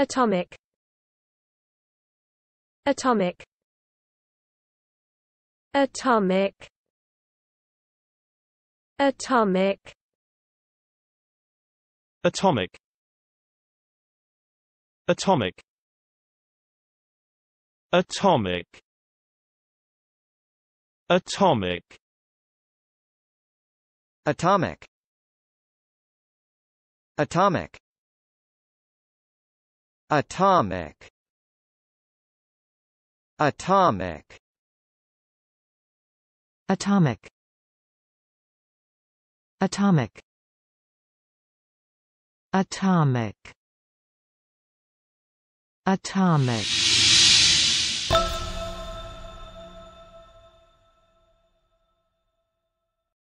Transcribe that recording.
Atomic Atomic Atomic Atomic Atomic Atomic Atomic Atomic Atomic Atomic Atomic Atomic Atomic Atomic Atomic Atomic